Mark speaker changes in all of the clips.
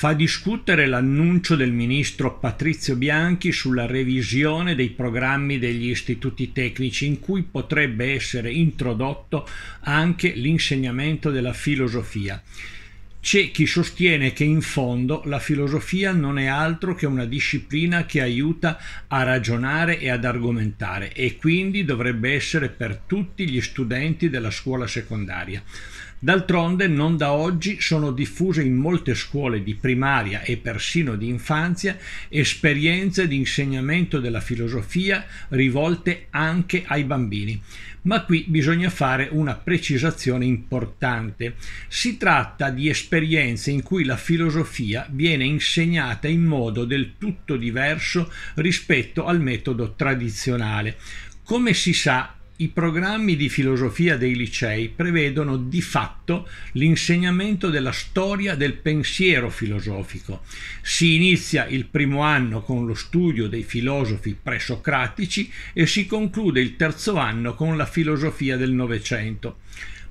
Speaker 1: fa discutere l'annuncio del ministro Patrizio Bianchi sulla revisione dei programmi degli istituti tecnici in cui potrebbe essere introdotto anche l'insegnamento della filosofia. C'è chi sostiene che in fondo la filosofia non è altro che una disciplina che aiuta a ragionare e ad argomentare e quindi dovrebbe essere per tutti gli studenti della scuola secondaria. D'altronde non da oggi sono diffuse in molte scuole di primaria e persino di infanzia esperienze di insegnamento della filosofia rivolte anche ai bambini. Ma qui bisogna fare una precisazione importante. Si tratta di esperienze esperienze in cui la filosofia viene insegnata in modo del tutto diverso rispetto al metodo tradizionale. Come si sa, i programmi di filosofia dei licei prevedono di fatto l'insegnamento della storia del pensiero filosofico. Si inizia il primo anno con lo studio dei filosofi presocratici e si conclude il terzo anno con la filosofia del Novecento.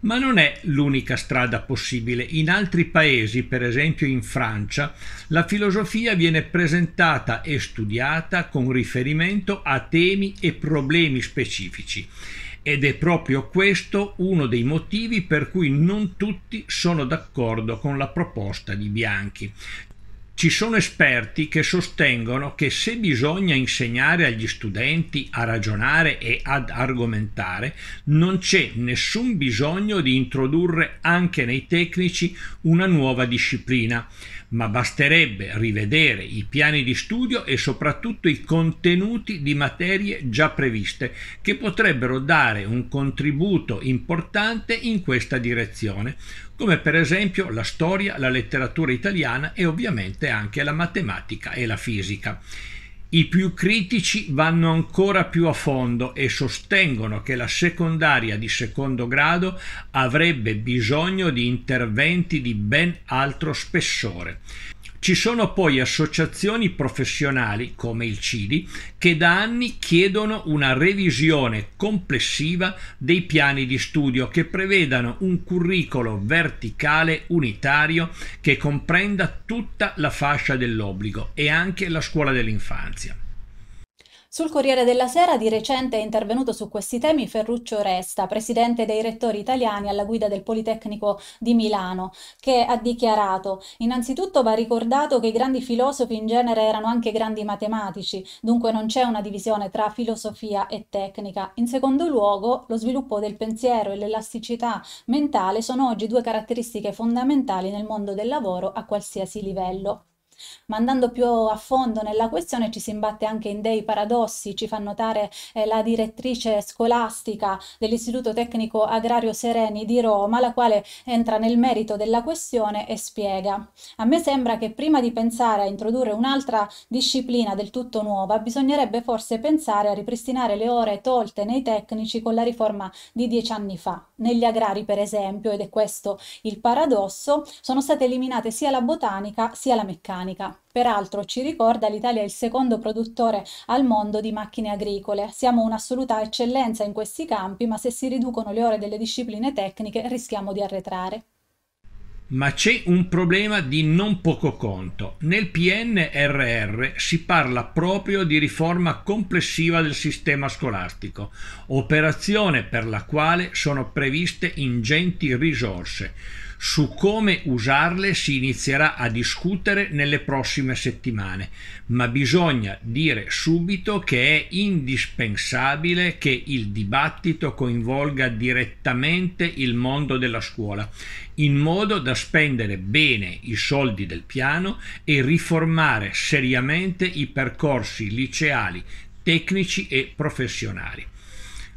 Speaker 1: Ma non è l'unica strada possibile. In altri paesi, per esempio in Francia, la filosofia viene presentata e studiata con riferimento a temi e problemi specifici. Ed è proprio questo uno dei motivi per cui non tutti sono d'accordo con la proposta di Bianchi. Ci sono esperti che sostengono che se bisogna insegnare agli studenti a ragionare e ad argomentare, non c'è nessun bisogno di introdurre anche nei tecnici una nuova disciplina, ma basterebbe rivedere i piani di studio e soprattutto i contenuti di materie già previste, che potrebbero dare un contributo importante in questa direzione, come per esempio la storia, la letteratura italiana e ovviamente serve anche la matematica e la fisica. I più critici vanno ancora più a fondo e sostengono che la secondaria di secondo grado avrebbe bisogno di interventi di ben altro spessore. Ci sono poi associazioni professionali, come il CIDI, che da anni chiedono una revisione complessiva dei piani di studio che prevedano un curriculum verticale unitario che comprenda tutta la fascia dell'obbligo e anche la scuola dell'infanzia.
Speaker 2: Sul Corriere della Sera di recente è intervenuto su questi temi Ferruccio Resta, presidente dei rettori italiani alla guida del Politecnico di Milano, che ha dichiarato: Innanzitutto va ricordato che i grandi filosofi in genere erano anche grandi matematici, dunque non c'è una divisione tra filosofia e tecnica. In secondo luogo, lo sviluppo del pensiero e l'elasticità mentale sono oggi due caratteristiche fondamentali nel mondo del lavoro a qualsiasi livello. Ma andando più a fondo nella questione ci si imbatte anche in dei paradossi, ci fa notare eh, la direttrice scolastica dell'Istituto Tecnico Agrario Sereni di Roma, la quale entra nel merito della questione e spiega. A me sembra che prima di pensare a introdurre un'altra disciplina del tutto nuova, bisognerebbe forse pensare a ripristinare le ore tolte nei tecnici con la riforma di dieci anni fa. Negli agrari, per esempio, ed è questo il paradosso, sono state eliminate sia la botanica sia la meccanica meccanica. Peraltro, ci ricorda, l'Italia è il secondo produttore al mondo di macchine agricole. Siamo un'assoluta eccellenza in questi campi, ma se si riducono le ore delle discipline tecniche rischiamo di arretrare.
Speaker 1: Ma c'è un problema di non poco conto. Nel PNRR si parla proprio di riforma complessiva del sistema scolastico, operazione per la quale sono previste ingenti risorse su come usarle si inizierà a discutere nelle prossime settimane, ma bisogna dire subito che è indispensabile che il dibattito coinvolga direttamente il mondo della scuola, in modo da spendere bene i soldi del piano e riformare seriamente i percorsi liceali, tecnici e professionali.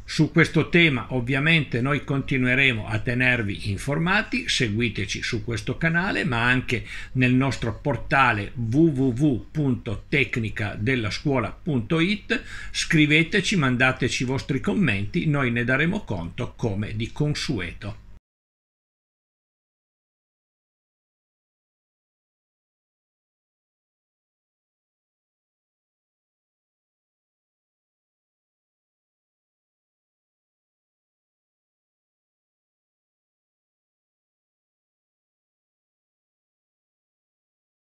Speaker 1: Su questo tema ovviamente noi continueremo a tenervi informati, seguiteci su questo canale ma anche nel nostro portale www.tecnicadellascuola.it, scriveteci, mandateci i vostri commenti, noi ne daremo conto come di consueto.